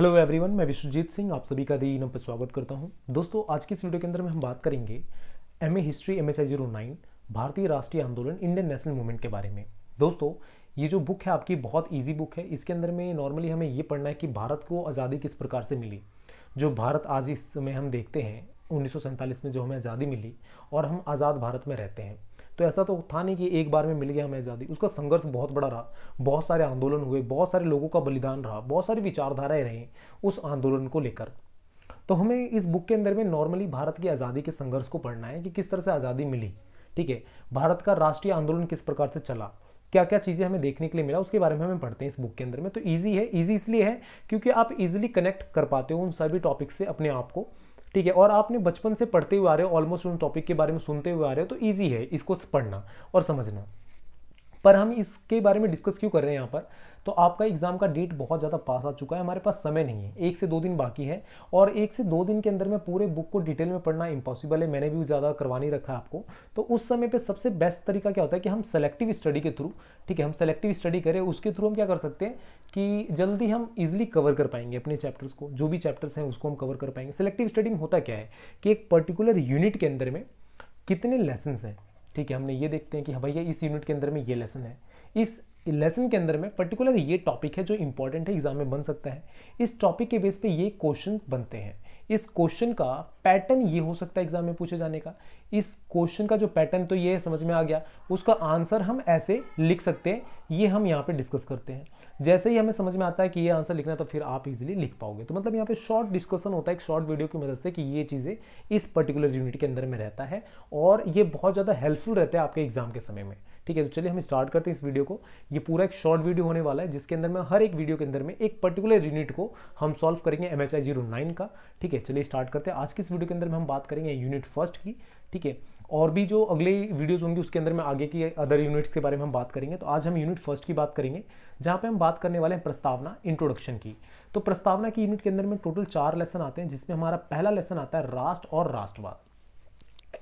hello everyone मैं विश्वजीत सिंह आप सभी का दी इनम पर स्वागत करता हूं दोस्तों आज की इस वीडियो के अंदर में हम बात करेंगे M A history M H I zero nine भारतीय राष्ट्रीय आंदोलन इंडियन नेशनल मूवमेंट के बारे में दोस्तों ये जो बुक है आपकी बहुत ईजी बुक है इसके अंदर में नॉर्मली हमें ये पढ़ना है कि भारत को आज़ादी किस प्रकार से मिली जो भारत आज इस समय हम देखते हैं उन्नीस में जो हमें आज़ादी मिली और हम आज़ाद भारत में रहते हैं तो ऐसा तो था नहीं कि एक बार में मिल गया हमें आज़ादी उसका संघर्ष बहुत बड़ा रहा बहुत सारे आंदोलन हुए बहुत सारे लोगों का बलिदान रहा बहुत सारी विचारधाराएं रहीं उस आंदोलन को लेकर तो हमें इस बुक के अंदर में नॉर्मली भारत की आज़ादी के संघर्ष को पढ़ना है कि किस तरह से आज़ादी मिली ठीक है भारत का राष्ट्रीय आंदोलन किस प्रकार से चला क्या क्या चीज़ें हमें देखने के लिए मिला उसके बारे में हमें पढ़ते हैं इस बुक के अंदर में तो इजी है इजी इसलिए है क्योंकि आप इजीली कनेक्ट कर पाते हो उन सभी टॉपिक से अपने आप को ठीक है और आपने बचपन से पढ़ते हुए आ रहे हो ऑलमोस्ट उन टॉपिक के बारे में सुनते हुए आ रहे हो तो ईजी है इसको पढ़ना और समझना पर हम इसके बारे में डिस्कस क्यों कर रहे हैं यहाँ पर तो आपका एग्ज़ाम का डेट बहुत ज़्यादा पास आ चुका है हमारे पास समय नहीं है एक से दो दिन बाकी है और एक से दो दिन के अंदर में पूरे बुक को डिटेल में पढ़ना इम्पॉसिबल है मैंने भी ज़्यादा करवा नहीं रखा आपको तो उस समय पे सबसे बेस्ट तरीका क्या होता है कि हम सेलेक्टिव स्टडी के थ्रू ठीक है हम सेलेक्टिव स्टडी करें उसके थ्रू हम क्या कर सकते हैं कि जल्दी हम इजिली कवर कर पाएंगे अपने चैप्टर्स को जो भी चैप्टर्स हैं उसको हम कवर कर पाएंगे सेलेक्टिव स्टडी में होता क्या है कि एक पर्टिकुलर यूनिट के अंदर में कितने लेसन्स हैं ठीक है हमने ये देखते हैं कि हाँ भैया इस यूनिट के अंदर में ये लेसन है इस लेसन के अंदर में पर्टिकुलर ये टॉपिक है जो इंपॉर्टेंट है एग्जाम में बन सकता है इस टॉपिक के बेस पे ये क्वेश्चन बनते हैं इस क्वेश्चन का पैटर्न ये हो सकता है एग्जाम में पूछे जाने का इस क्वेश्चन का जो पैटर्न तो ये समझ में आ गया उसका आंसर हम ऐसे लिख सकते हैं ये हम यहाँ पे डिस्कस करते हैं जैसे ही हमें समझ में आता है कि ये आंसर लिखना तो फिर आप इजीली लिख पाओगे तो मतलब यहाँ पे शॉर्ट डिस्कशन होता है एक शॉर्ट वीडियो की मदद से कि ये चीज़ें इस पर्टिकुलर यूनिट के अंदर में रहता है और ये बहुत ज़्यादा हेल्पफुल रहता है आपके एग्जाम के समय में ठीक है तो चलिए हम स्टार्ट करते हैं इस वीडियो को ये पूरा एक शॉर्ट वीडियो होने वाला है जिसके अंदर में हर एक वीडियो के अंदर में एक पर्टिकुलर यूनिट को हम सॉल्व करेंगे M H I zero nine का ठीक है चलिए स्टार्ट करते हैं आज की वीडियो के अंदर में हम बात करेंगे यूनिट फर्स्ट की ठीक है और भी जो अगले वीडियोस होंगे उसके अंदर में आगे की अदर यूनिट्स के बारे में हम बात करेंगे तो आज हम यूनिट फर्स्ट की बात करेंगे जहाँ पे हम बात करने वाले हैं प्रस्तावना इंट्रोडक्शन की तो प्रस्तावना की यूनिट के अंदर में टोटल चार लेसन आते हैं जिसमें हमारा पहला लेसन आता है राष्ट्र और राष्ट्रवाद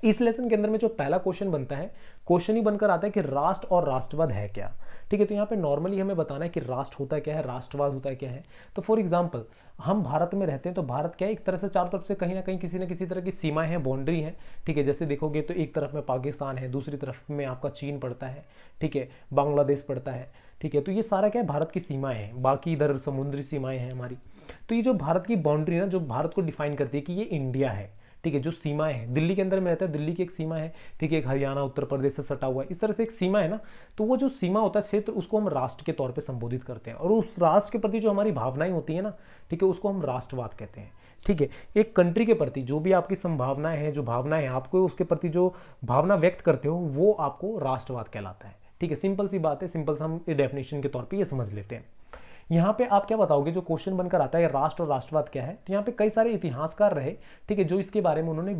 इस लेसन के अंदर में जो पहला क्वेश्चन बनता है क्वेश्चन ही बनकर आता है कि राष्ट्र और राष्ट्रवाद है क्या ठीक है तो यहाँ पे नॉर्मली हमें बताना है कि राष्ट्र होता क्या है राष्ट्रवाद होता क्या है तो फॉर एग्जाम्पल हम भारत में रहते हैं तो भारत क्या है एक तरह से चारों तरफ से कहीं ना कहीं किसी ना किसी तरह की सीमाएं हैं बाउंड्री हैं ठीक है जैसे देखोगे तो एक तरफ में पाकिस्तान है दूसरी तरफ में आपका चीन पड़ता है ठीक है बांग्लादेश पड़ता है ठीक है तो ये सारा क्या है भारत की सीमाएं हैं बाकी इधर समुद्री सीमाएं हैं हमारी तो ये जो भारत की बाउंड्री ना जो भारत को डिफाइन करती है कि ये इंडिया है ठीक है जो सीमाएं हैं दिल्ली के अंदर में रहता है दिल्ली की एक सीमा है ठीक है एक हरियाणा उत्तर प्रदेश से सटा हुआ है इस तरह से एक सीमा है ना तो वो जो सीमा होता है क्षेत्र उसको हम राष्ट्र के तौर पर संबोधित करते हैं और उस राष्ट्र के प्रति जो हमारी भावनाएं होती है ना ठीक है उसको हम राष्ट्रवाद कहते हैं ठीक है एक कंट्री के प्रति जो भी आपकी संभावनाएं हैं जो भावनाएं हैं आपको उसके प्रति जो भावना व्यक्त करते हो वो आपको राष्ट्रवाद कहलाता है ठीक है सिंपल सी बात है सिंपल सा हम डेफिनेशन के तौर पे ये समझ लेते हैं यहाँ पे आप क्या बताओगे जो क्वेश्चन बनकर आता है राष्ट्र और राष्ट्रवाद क्या है तो यहाँ पे कई सारे इतिहासकार रहे ठीक है जो इसके बारे में उन्होंने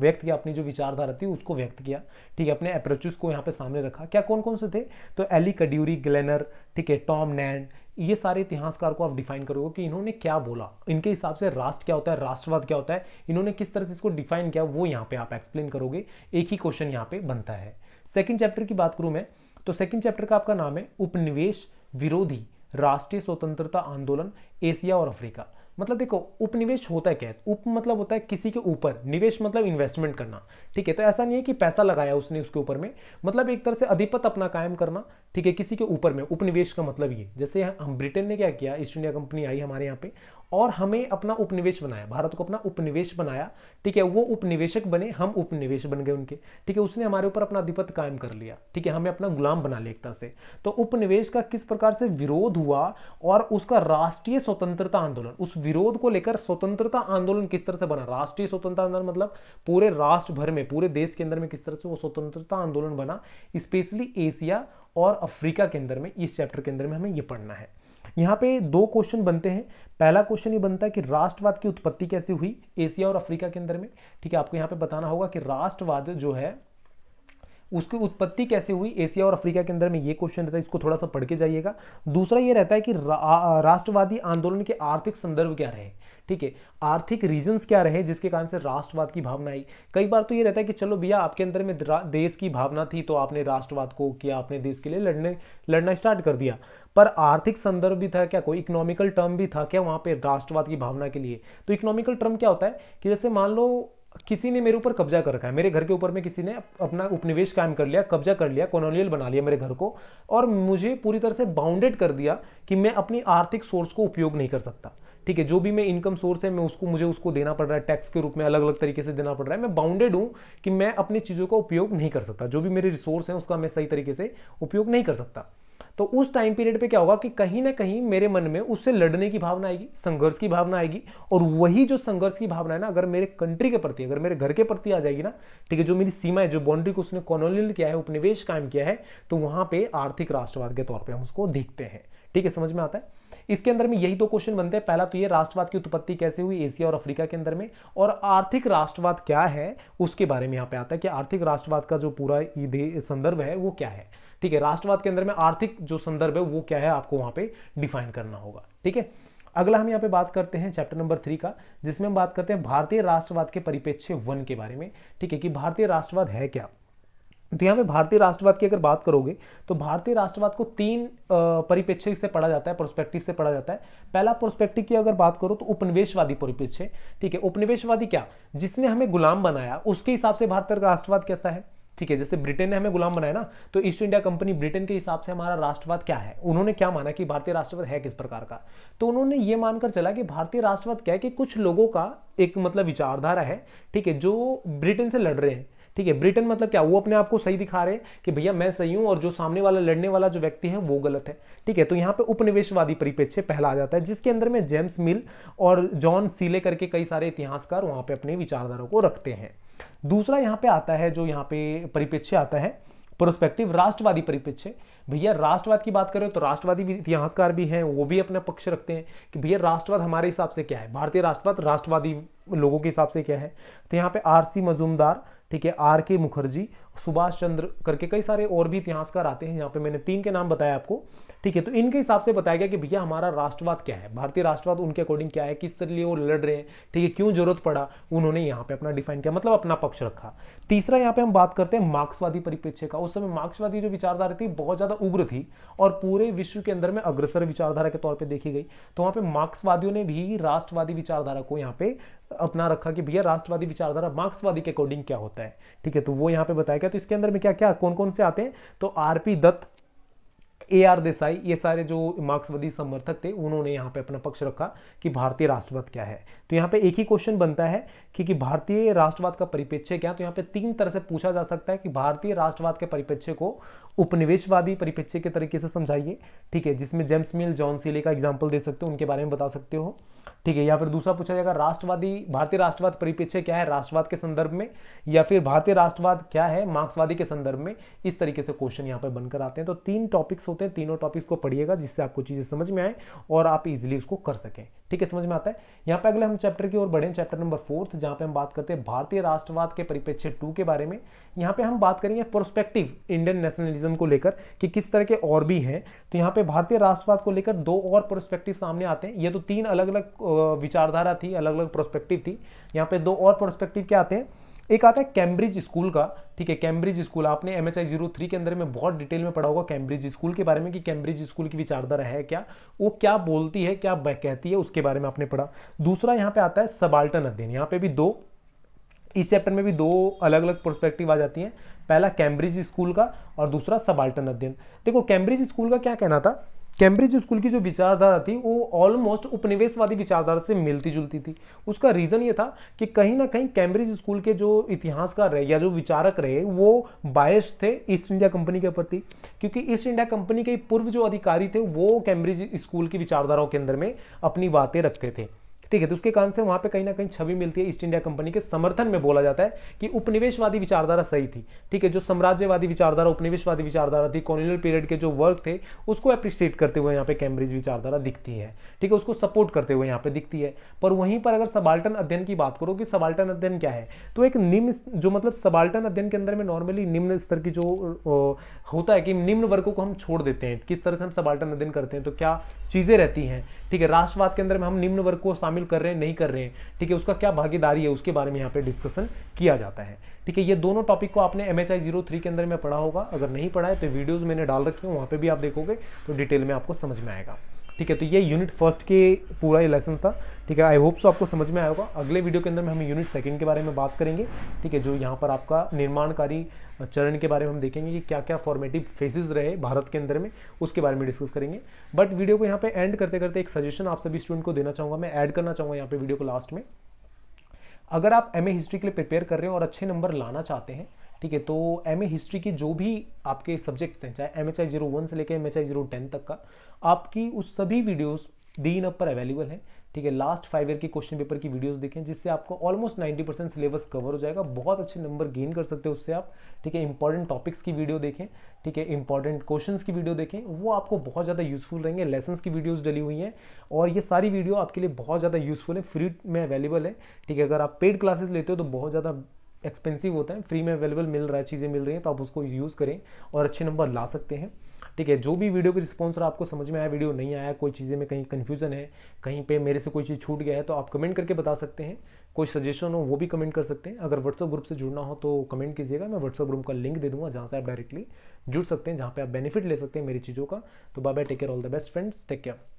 व्यक्त किया अपनी जो विचारधारा थी उसको व्यक्त किया ठीक है अपने अप्रोचेस को यहाँ पे सामने रखा क्या कौन कौन से थे तो एली कड्यूरी ग्लेनर ठीक है टॉम नैंड ये सारे इतिहासकार को आप डिफाइन करोगे कि इन्होंने क्या बोला इनके हिसाब से राष्ट्र क्या होता है राष्ट्रवाद क्या होता है इन्होंने किस तरह से इसको डिफाइन किया वो यहाँ पे आप एक्सप्लेन करोगे एक ही क्वेश्चन यहाँ पे बनता है सेकंड चैप्टर की बात करूँ मैं तो सेकंड चैप्टर का आपका नाम है उपनिवेश विरोधी राष्ट्रीय स्वतंत्रता आंदोलन एशिया और अफ्रीका मतलब देखो उपनिवेश होता है क्या उप मतलब होता है किसी के ऊपर निवेश मतलब इन्वेस्टमेंट करना ठीक है तो ऐसा नहीं है कि पैसा लगाया उसने उसके ऊपर में मतलब एक तरह से अधिपत अपना कायम करना ठीक है किसी के ऊपर में उपनिवेश का मतलब ये जैसे हम ब्रिटेन ने क्या किया ईस्ट इंडिया कंपनी आई हमारे यहाँ पे और हमें अपना उपनिवेश बनाया भारत को अपना उपनिवेश बनाया ठीक है वो उपनिवेशक बने हम उपनिवेश बन गए उनके ठीक है उसने हमारे ऊपर अपना अधिपत कायम कर लिया ठीक है हमें अपना गुलाम बना लिया एकता से तो उपनिवेश का किस प्रकार से विरोध हुआ और उसका राष्ट्रीय स्वतंत्रता आंदोलन उस विरोध को लेकर स्वतंत्रता आंदोलन किस तरह से बना राष्ट्रीय स्वतंत्रता आंदोलन मतलब पूरे राष्ट्र भर में पूरे देश के अंदर में किस तरह से वो स्वतंत्रता आंदोलन बना स्पेशली एशिया और अफ्रीका के अंदर में इस चैप्टर के अंदर में हमें ये पढ़ना है यहाँ पे दो क्वेश्चन बनते हैं पहला क्वेश्चन ये बनता है कि राष्ट्रवाद की उत्पत्ति कैसे हुई एशिया और अफ्रीका के अंदर में ठीक है आपको यहाँ पे बताना होगा कि राष्ट्रवाद जो है उसकी उत्पत्ति कैसे हुई एशिया और अफ्रीका के अंदर में ये क्वेश्चन रहता है इसको थोड़ा सा पढ़ के जाइएगा दूसरा ये रहता है कि रा, राष्ट्रवादी आंदोलन के आर्थिक संदर्भ क्या रहे ठीक है आर्थिक रीजंस क्या रहे जिसके कारण से राष्ट्रवाद की भावना आई कई बार तो ये रहता है कि चलो भैया आपके अंदर में देश की भावना थी तो आपने राष्ट्रवाद को किया आपने देश के लिए लड़ने लड़ना स्टार्ट कर दिया पर आर्थिक संदर्भ भी था क्या कोई इकोनॉमिकल टर्म भी था क्या वहाँ पे राष्ट्रवाद की भावना के लिए तो इकोनॉमिकल टर्म क्या होता है कि जैसे मान लो किसी ने मेरे ऊपर कब्जा कर रखा है मेरे घर के ऊपर में किसी ने अपना उपनिवेश कायम कर लिया कब्जा कर लिया कॉलोनियल बना लिया मेरे घर को और मुझे पूरी तरह से बाउंडेड कर दिया कि मैं अपनी आर्थिक सोर्स को उपयोग नहीं कर सकता ठीक है जो भी मैं इनकम सोर्स है मैं उसको मुझे उसको देना पड़ रहा है टैक्स के रूप में अलग अलग तरीके से देना पड़ रहा है मैं बाउंडेड हूँ कि मैं अपनी चीज़ों का उपयोग नहीं कर सकता जो भी मेरे रिसोर्स हैं उसका मैं सही तरीके से उपयोग नहीं कर सकता तो उस टाइम पीरियड पे क्या होगा कि कहीं ना कहीं मेरे मन में उससे लड़ने की भावना आएगी संघर्ष की भावना आएगी और वही जो संघर्ष की भावना है ना अगर मेरे कंट्री के प्रति अगर मेरे घर के प्रति आ जाएगी ना ठीक है जो मेरी सीमा है जो बाउंड्री को उसने कॉलोनियल किया है उपनिवेश कायम किया है तो वहां पर आर्थिक राष्ट्रवाद के तौर पर हम उसको देखते हैं ठीक है समझ में आता है इसके अंदर में यही दो तो क्वेश्चन बनते हैं पहला तो ये राष्ट्रवाद की उत्पत्ति कैसे हुई एशिया और अफ्रीका के अंदर में और आर्थिक राष्ट्रवाद क्या है उसके बारे में यहाँ पे आता है कि आर्थिक राष्ट्रवाद का जो पूरा संदर्भ है वो क्या है ठीक है राष्ट्रवाद के अंदर में आर्थिक जो संदर्भ है वो क्या है आपको वहां पे डिफाइन करना होगा ठीक है अगला हम यहाँ पे बात करते हैं चैप्टर नंबर थ्री का जिसमें हम बात करते हैं भारतीय राष्ट्रवाद के परिपेक्ष्य वन के बारे में ठीक है कि भारतीय राष्ट्रवाद है क्या तो यहाँ पे भारतीय राष्ट्रवाद की अगर बात करोगे तो भारतीय राष्ट्रवाद को तीन परिपेक्ष्य से पढ़ा जाता है प्रोस्पेक्टिव से पढ़ा जाता है पहला प्रोस्पेक्टिव की अगर बात करो तो उपनिवेशवादी परिपेक्ष्य ठीक है उपनिवेशवादी क्या जिसने हमें गुलाम बनाया उसके हिसाब से भारतीय राष्ट्रवाद कैसा है ठीक है जैसे ब्रिटेन ने हमें गुलाम बनाया ना तो ईस्ट इंडिया कंपनी ब्रिटेन के हिसाब से हमारा राष्ट्रवाद क्या है उन्होंने क्या माना कि भारतीय राष्ट्रवाद है किस प्रकार का तो उन्होंने ये मानकर चला कि भारतीय राष्ट्रवाद क्या है कि कुछ लोगों का एक मतलब विचारधारा है ठीक है जो ब्रिटेन से लड़ रहे हैं ठीक है ब्रिटेन मतलब क्या वो अपने आप को सही दिखा रहे हैं कि भैया मैं सही हूं और जो सामने वाला लड़ने वाला जो व्यक्ति है वो गलत है ठीक है तो यहाँ पे उपनिवेशवादी परिपेक्ष्य पहला आ जाता है जिसके अंदर में जेम्स मिल और जॉन सीले करके कई सारे इतिहासकार वहां पे अपने विचारधारा को रखते हैं दूसरा यहाँ पे आता है जो यहाँ पे परिपेक्ष्य आता है प्रोस्पेक्टिव राष्ट्रवादी परिपेक्ष्य भैया राष्ट्रवाद की बात करें तो राष्ट्रवादी भी इतिहासकार भी हैं वो भी अपना पक्ष रखते हैं कि भैया राष्ट्रवाद हमारे हिसाब से क्या है भारतीय राष्ट्रवाद राष्ट्रवादी लोगों के हिसाब से क्या है तो यहाँ पे आरसी मजूमदार ठीक है आर के मुखर्जी सुभाष चंद्र करके कई सारे और भी इतिहासकार आते हैं यहाँ पे मैंने तीन के नाम बताया आपको ठीक है तो इनके हिसाब से बताया गया कि भैया हमारा राष्ट्रवाद क्या है भारतीय राष्ट्रवाद उनके अकॉर्डिंग क्या है किस तरह वो लड़ रहे हैं ठीक है क्यों जरूरत पड़ा उन्होंने यहाँ पे अपना डिफाइन किया मतलब अपना पक्ष रखा तीसरा यहाँ पे हम बात करते हैं मार्क्सवादी परिप्रेक्ष्य का उस समय मार्क्सवादी जो विचारधारा थी बहुत ज्यादा उग्र थी और पूरे विश्व के अंदर में अग्रसर विचारधारा के तौर पर देखी गई तो वहाँ पे मार्क्सवादियों ने भी राष्ट्रवादी विचारधारा को यहाँ पे अपना रखा कि भैया राष्ट्रवादी विचारधारा मार्क्सवादी के अकॉर्डिंग क्या होता होता है ठीक है तो वो यहाँ पे बताया गया तो इसके अंदर में क्या क्या कौन कौन से आते हैं तो R P Dutt A R Desai ये सारे जो मार्क्सवादी समर्थक थे उन्होंने यहाँ पे अपना पक्ष रखा कि भारतीय राष्ट्रवाद क्या है तो यहाँ पे एक ही क्वेश्चन बनता है कि, कि भारतीय राष्ट्रवाद का परिपेक्ष्य क्या तो यहाँ पे तीन तरह से पूछा जा सकता है कि भारतीय राष्ट्रवाद के परिपेक्ष्य को उपनिवेशवादी परिप्रेक्ष्य के तरीके से समझाइए ठीक है जिसमें जेम्स मिल जॉन सीले का एग्जाम्पल दे सकते हो उनके बारे में बता सकते हो ठीक है या फिर दूसरा पूछा जाएगा राष्ट्रवादी भारतीय राष्ट्रवाद परिप्रेक्ष्य क्या है राष्ट्रवाद के संदर्भ में या फिर भारतीय राष्ट्रवाद क्या है मार्क्सवादी के संदर्भ में इस तरीके से क्वेश्चन यहाँ पर बनकर आते हैं तो तीन टॉपिक्स होते हैं तीनों टॉपिक्स को पढ़िएगा जिससे आपको चीज़ें समझ में आए और आप इजिली उसको कर सकें ठीक है समझ में आता है यहाँ पे अगले हम चैप्टर की ओर बढ़े चैप्टर नंबर फोर्थ जहाँ पे हम बात करते हैं भारतीय राष्ट्रवाद के परिप्रेक्ष्य टू के बारे में यहाँ पे हम बात करेंगे प्रोस्पेक्टिव इंडियन नेशनलिज्म को लेकर कि किस तरह के और भी हैं तो यहाँ पे भारतीय राष्ट्रवाद को लेकर दो और प्रोस्पेक्टिव सामने आते हैं ये तो तीन अलग अलग विचारधारा थी अलग अलग प्रोस्पेक्टिव थी यहाँ पे दो और प्रोस्पेक्टिव क्या आते हैं एक आता है कैम्ब्रिज स्कूल का ठीक है कैम्ब्रिज स्कूल आपने M H I zero three के अंदर में बहुत डिटेल में पढ़ा होगा कैम्ब्रिज स्कूल के बारे में कि कैम्ब्रिज स्कूल की विचारधारा है क्या वो क्या बोलती है क्या कहती है उसके बारे में आपने पढ़ा दूसरा यहाँ पे आता है सबाल्टन अध्ययन यहाँ पे भी दो इस चैप्टर में भी दो अलग अलग प्रोस्पेक्टिव आ जाती हैं पहला कैम्ब्रिज स्कूल का और दूसरा सबाल्टन अध्ययन देखो कैम्ब्रिज स्कूल का क्या कहना था कैम्ब्रिज स्कूल की जो विचारधारा थी वो ऑलमोस्ट उपनिवेशवादी विचारधारा से मिलती जुलती थी उसका रीज़न ये था कि कहीं ना कहीं कैम्ब्रिज स्कूल के जो इतिहासकार रहे या जो विचारक रहे वो बायस थे ईस्ट इंडिया कंपनी के प्रति क्योंकि ईस्ट इंडिया कंपनी के पूर्व जो अधिकारी थे वो कैम्ब्रिज स्कूल की विचारधाराओं के अंदर में अपनी बातें रखते थे ठीक है तो उसके कारण से वहां पे कहीं ना कहीं छवि मिलती है ईस्ट इंडिया कंपनी के समर्थन में बोला जाता है कि उपनिवेशवादी विचारधारा सही थी ठीक है जो साम्राज्यवादी विचारधारा उपनिवेशवादी विचारधारा थी कॉलोनियल पीरियड के जो वर्क थे उसको अप्रिशिएट करते हुए यहाँ पे कैम्ब्रिज विचारधारा दिखती है ठीक है उसको सपोर्ट करते हुए यहाँ पे दिखती है पर वहीं पर अगर सबाल्टन अध्ययन की बात करो कि सबाल्टन अध्ययन क्या है तो एक निम्न जो मतलब सबाल्टन अध्ययन के अंदर में नॉर्मली निम्न स्तर की जो होता है कि निम्न वर्गों को हम छोड़ देते हैं किस तरह से हम सबाल्टन अध्ययन करते हैं तो क्या चीज़ें रहती हैं ठीक है राष्ट्रवाद के अंदर में हम निम्न वर्ग को शामिल कर रहे हैं नहीं कर रहे हैं ठीक है उसका क्या भागीदारी है उसके बारे में यहाँ पे डिस्कशन किया जाता है ठीक है ये दोनों टॉपिक को आपने M H I zero three के अंदर में पढ़ा होगा अगर नहीं पढ़ा है तो वीडियोज़ मैंने डाल रखी हूँ वहाँ पर भी आप देखोगे तो डिटेल में आपको समझ में आएगा ठीक है तो ये यूनिट फर्स्ट के पूरा ये लेसन था ठीक है आई होप सो आपको समझ में आएगा होगा अगले वीडियो के अंदर में हम यूनिट सेकंड के बारे में बात करेंगे ठीक है जो यहाँ पर आपका निर्माणकारी चरण के बारे में हम देखेंगे कि क्या क्या फॉर्मेटिव फेजेज रहे भारत के अंदर में उसके बारे में डिस्कस करेंगे बट वीडियो को यहाँ पर एंड करते करते एक सजेशन आप सभी स्टूडेंट को देना चाहूँगा मैं ऐड करना चाहूँगा यहाँ पर वीडियो को लास्ट में अगर आप एम हिस्ट्री के लिए प्रिपेयर कर रहे हो और अच्छे नंबर लाना चाहते हैं ठीक है तो एम हिस्ट्री के जो भी आपके सब्जेक्ट्स हैं चाहे M H I zero one से लेकर M H I zero ten तक का आपकी उस सभी वीडियोस दी इन पर अवेलेबल है ठीक है लास्ट फाइव ईयर के क्वेश्चन पेपर की वीडियोस देखें जिससे आपको almost ninety percent syllabus cover हो जाएगा बहुत अच्छे नंबर गेन कर सकते हैं उससे आप ठीक है इंपॉर्टेंट टॉपिक्स की वीडियो देखें ठीक है इंपॉर्टेंट क्वेश्चंस की वीडियो देखें वो आपको बहुत ज़्यादा यूजफुल रहेंगे लेसन्स की वीडियोज डली हुई हैं और ये सारी वीडियो आपके लिए बहुत ज़्यादा यूजफुल है फ्री में अवेलेबल है ठीक है अगर आप पेड क्लासेस लेते हो तो बहुत ज़्यादा एक्सपेंसिव होता है फ्री में अवेलेबल मिल रहा है चीज़ें मिल रही हैं तो आप उसको यूज़ करें और अच्छे नंबर ला सकते हैं ठीक है जो भी वीडियो के रिस्पॉन्सर आपको समझ में आया वीडियो नहीं आया कोई चीज़ें में कहीं कन्फ्यूजन है कहीं पे मेरे से कोई चीज़ छूट गया है तो आप कमेंट करके बता सकते हैं कोई सजेशन हो वो भी कमेंट कर सकते हैं अगर व्हाट्सअप ग्रुप से जुड़ना हो तो कमेंट कीजिएगा मैं व्हाट्सअप ग्रुप का लिंक दे दूँगा जहाँ से आप डायरेक्टली जुड़ सकते हैं जहाँ पर आप बेनिफिट ले सकते हैं मेरी चीज़ों का तो bye bye take care all the best friends take care